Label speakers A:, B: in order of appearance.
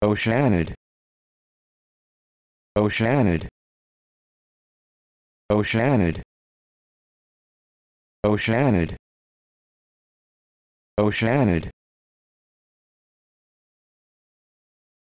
A: Oceanid Oceanid Oceanid Oceanid Oceanid